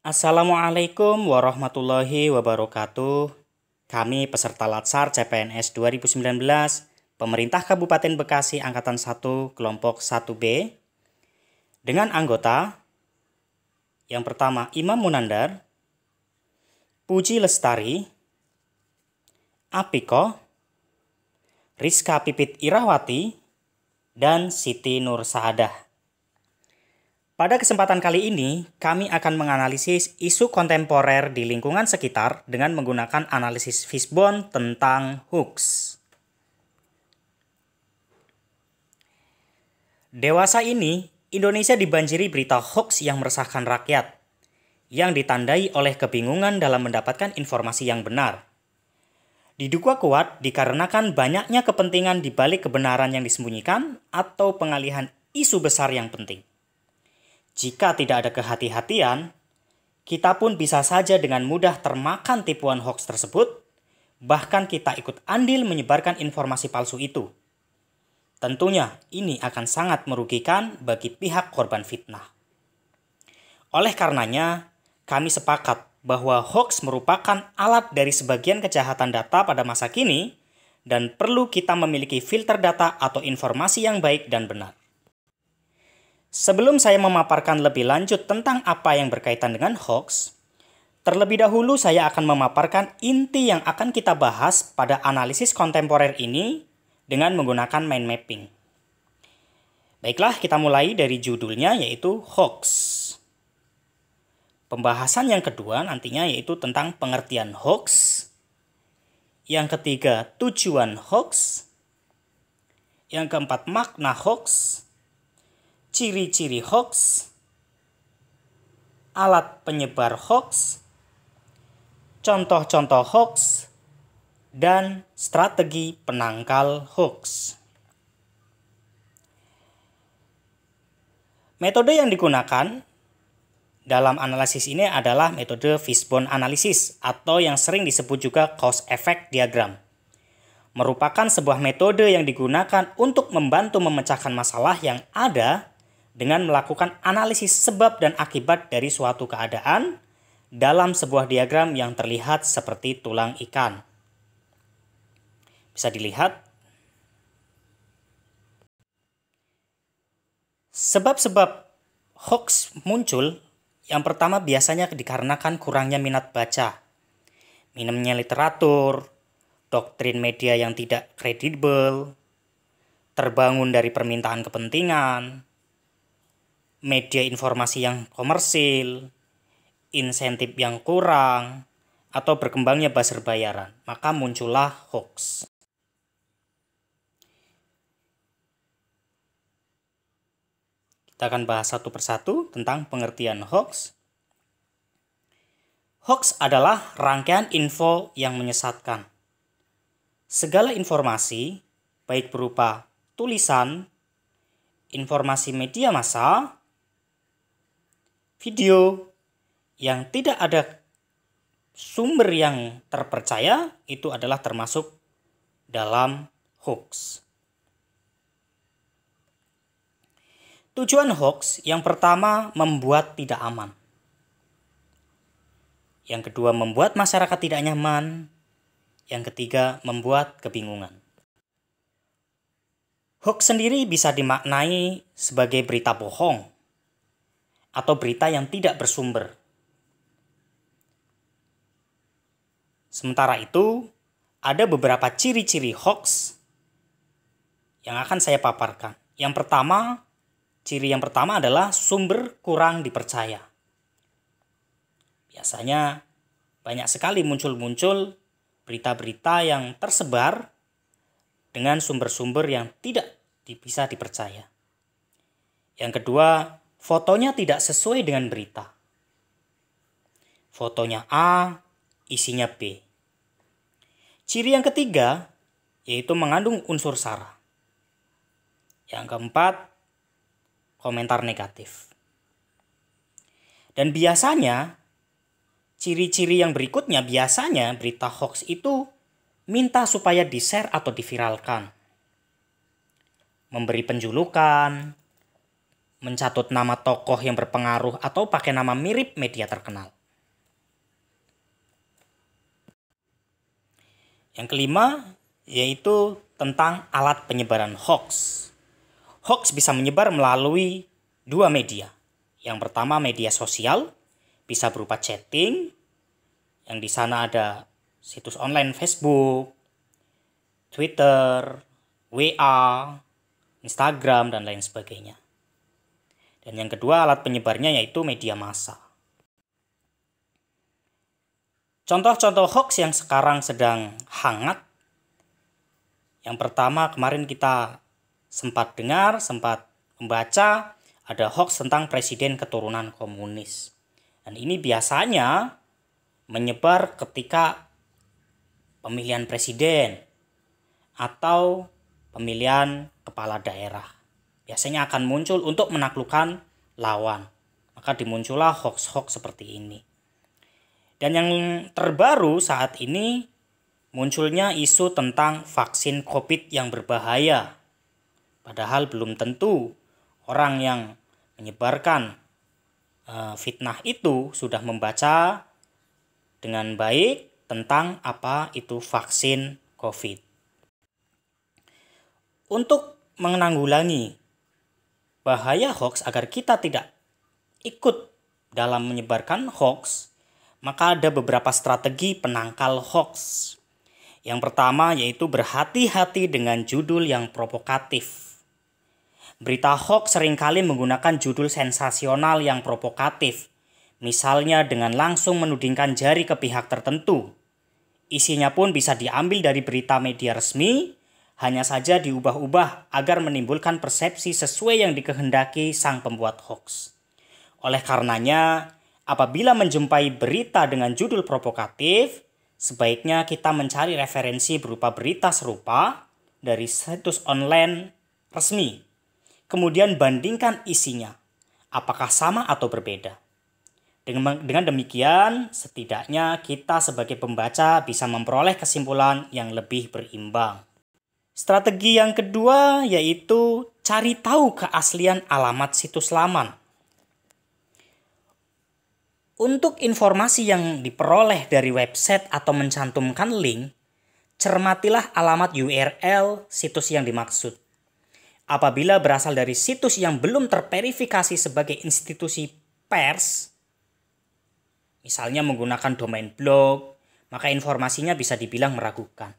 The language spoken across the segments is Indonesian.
Assalamualaikum warahmatullahi wabarakatuh. Kami peserta Latsar CPNS 2019, Pemerintah Kabupaten Bekasi Angkatan 1, Kelompok 1B, dengan anggota yang pertama Imam Munandar, Puji Lestari, Apiko, Rizka Pipit Irawati, dan Siti Nur Saadah. Pada kesempatan kali ini, kami akan menganalisis isu kontemporer di lingkungan sekitar dengan menggunakan analisis Fishbone tentang hooks. Dewasa ini, Indonesia dibanjiri berita hoax yang meresahkan rakyat, yang ditandai oleh kebingungan dalam mendapatkan informasi yang benar. Diduga kuat dikarenakan banyaknya kepentingan di balik kebenaran yang disembunyikan atau pengalihan isu besar yang penting. Jika tidak ada kehati-hatian, kita pun bisa saja dengan mudah termakan tipuan hoax tersebut, bahkan kita ikut andil menyebarkan informasi palsu itu. Tentunya ini akan sangat merugikan bagi pihak korban fitnah. Oleh karenanya, kami sepakat bahwa hoax merupakan alat dari sebagian kejahatan data pada masa kini dan perlu kita memiliki filter data atau informasi yang baik dan benar. Sebelum saya memaparkan lebih lanjut tentang apa yang berkaitan dengan hoax, terlebih dahulu saya akan memaparkan inti yang akan kita bahas pada analisis kontemporer ini dengan menggunakan mind mapping. Baiklah, kita mulai dari judulnya yaitu hoax. Pembahasan yang kedua nantinya yaitu tentang pengertian hoax. Yang ketiga, tujuan hoax. Yang keempat, makna hoax ciri-ciri hoax, alat penyebar hoax, contoh-contoh hoax, dan strategi penangkal hoax. Metode yang digunakan dalam analisis ini adalah metode Fishbone Analysis atau yang sering disebut juga cause effect diagram. Merupakan sebuah metode yang digunakan untuk membantu memecahkan masalah yang ada dengan melakukan analisis sebab dan akibat dari suatu keadaan dalam sebuah diagram yang terlihat seperti tulang ikan. Bisa dilihat Sebab-sebab hoax muncul, yang pertama biasanya dikarenakan kurangnya minat baca. Minimnya literatur, doktrin media yang tidak kredibel, terbangun dari permintaan kepentingan, media informasi yang komersil, insentif yang kurang, atau berkembangnya buzzer bayaran, maka muncullah hoax. Kita akan bahas satu persatu tentang pengertian hoax. Hoax adalah rangkaian info yang menyesatkan. Segala informasi, baik berupa tulisan, informasi media massa, video yang tidak ada sumber yang terpercaya itu adalah termasuk dalam hoax. Tujuan hoax yang pertama membuat tidak aman. Yang kedua membuat masyarakat tidak nyaman. Yang ketiga membuat kebingungan. Hoax sendiri bisa dimaknai sebagai berita bohong atau berita yang tidak bersumber. Sementara itu, ada beberapa ciri-ciri hoax yang akan saya paparkan. Yang pertama, ciri yang pertama adalah sumber kurang dipercaya. Biasanya banyak sekali muncul-muncul berita-berita yang tersebar dengan sumber-sumber yang tidak bisa dipercaya. Yang kedua, fotonya tidak sesuai dengan berita. Fotonya A, isinya B. Ciri yang ketiga yaitu mengandung unsur sara. Yang keempat, komentar negatif. Dan biasanya, ciri-ciri yang berikutnya biasanya berita hoax itu minta supaya di-share atau diviralkan. Memberi penjulukan, mencatut nama tokoh yang berpengaruh atau pakai nama mirip media terkenal. Yang kelima yaitu tentang alat penyebaran hoax. Hoax bisa menyebar melalui dua media. Yang pertama media sosial, bisa berupa chatting, yang di sana ada situs online Facebook, Twitter, WA, Instagram, dan lain sebagainya. Dan yang kedua alat penyebarnya yaitu media massa. Contoh-contoh hoax yang sekarang sedang hangat. Yang pertama kemarin kita sempat dengar, sempat membaca ada hoax tentang presiden keturunan komunis. Dan ini biasanya menyebar ketika pemilihan presiden atau pemilihan kepala daerah biasanya akan muncul untuk menaklukkan lawan. Maka dimuncullah hoax-hoax seperti ini. Dan yang terbaru saat ini munculnya isu tentang vaksin COVID yang berbahaya. Padahal belum tentu orang yang menyebarkan eh, fitnah itu sudah membaca dengan baik tentang apa itu vaksin COVID. Untuk menanggulangi bahaya hoax agar kita tidak ikut dalam menyebarkan hoax, maka ada beberapa strategi penangkal hoax. Yang pertama yaitu berhati-hati dengan judul yang provokatif. Berita hoax seringkali menggunakan judul sensasional yang provokatif, misalnya dengan langsung menudingkan jari ke pihak tertentu. Isinya pun bisa diambil dari berita media resmi hanya saja diubah-ubah agar menimbulkan persepsi sesuai yang dikehendaki sang pembuat hoax. Oleh karenanya, apabila menjumpai berita dengan judul provokatif, sebaiknya kita mencari referensi berupa berita serupa dari situs online resmi. Kemudian bandingkan isinya, apakah sama atau berbeda. Dengan, demikian, setidaknya kita sebagai pembaca bisa memperoleh kesimpulan yang lebih berimbang. Strategi yang kedua yaitu cari tahu keaslian alamat situs laman. Untuk informasi yang diperoleh dari website atau mencantumkan link, cermatilah alamat URL situs yang dimaksud. Apabila berasal dari situs yang belum terverifikasi sebagai institusi pers, misalnya menggunakan domain blog, maka informasinya bisa dibilang meragukan.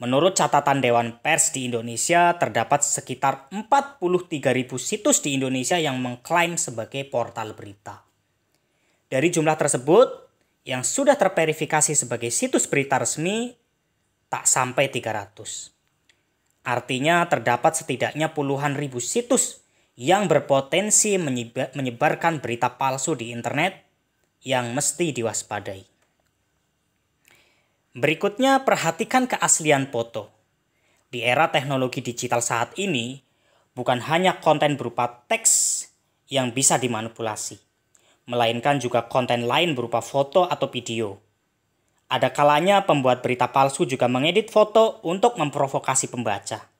Menurut catatan Dewan Pers di Indonesia, terdapat sekitar 43.000 situs di Indonesia yang mengklaim sebagai portal berita. Dari jumlah tersebut, yang sudah terverifikasi sebagai situs berita resmi tak sampai 300. Artinya terdapat setidaknya puluhan ribu situs yang berpotensi menyebarkan berita palsu di internet yang mesti diwaspadai. Berikutnya perhatikan keaslian foto. Di era teknologi digital saat ini, bukan hanya konten berupa teks yang bisa dimanipulasi, melainkan juga konten lain berupa foto atau video. Ada kalanya pembuat berita palsu juga mengedit foto untuk memprovokasi pembaca.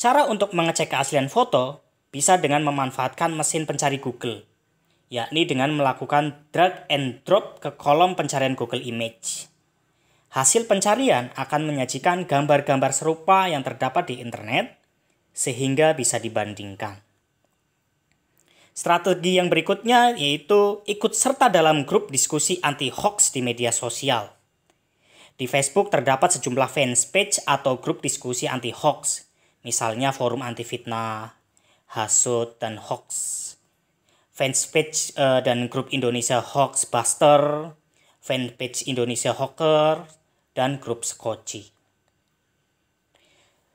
Cara untuk mengecek keaslian foto bisa dengan memanfaatkan mesin pencari Google, yakni dengan melakukan drag and drop ke kolom pencarian Google Image. Hasil pencarian akan menyajikan gambar-gambar serupa yang terdapat di internet, sehingga bisa dibandingkan. Strategi yang berikutnya yaitu ikut serta dalam grup diskusi anti hoax di media sosial. Di Facebook terdapat sejumlah fanpage atau grup diskusi anti hoax, misalnya forum anti fitnah, hasut dan hoax. Fanpage uh, eh, dan grup Indonesia Hoax Buster, fanpage Indonesia Hawker, dan grup Skoci.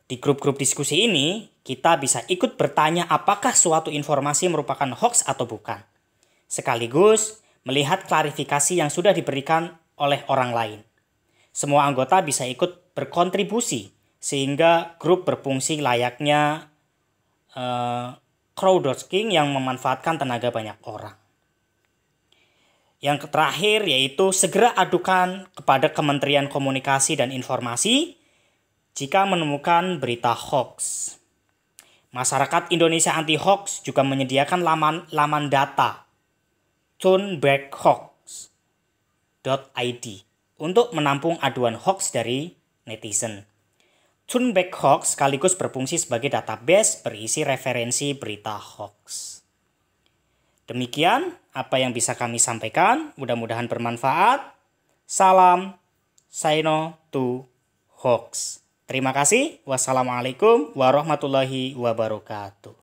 Di grup-grup diskusi ini, kita bisa ikut bertanya apakah suatu informasi merupakan hoax atau bukan. Sekaligus melihat klarifikasi yang sudah diberikan oleh orang lain. Semua anggota bisa ikut berkontribusi sehingga grup berfungsi layaknya uh, crowdsourcing yang memanfaatkan tenaga banyak orang. Yang terakhir yaitu segera adukan kepada Kementerian Komunikasi dan Informasi jika menemukan berita hoax. Masyarakat Indonesia anti hoax juga menyediakan laman laman data tunbackhoax.id untuk menampung aduan hoax dari netizen. Tunbackhoax sekaligus berfungsi sebagai database berisi referensi berita hoax. Demikian apa yang bisa kami sampaikan. Mudah-mudahan bermanfaat. Salam Saino to Hoax. Terima kasih. Wassalamualaikum warahmatullahi wabarakatuh.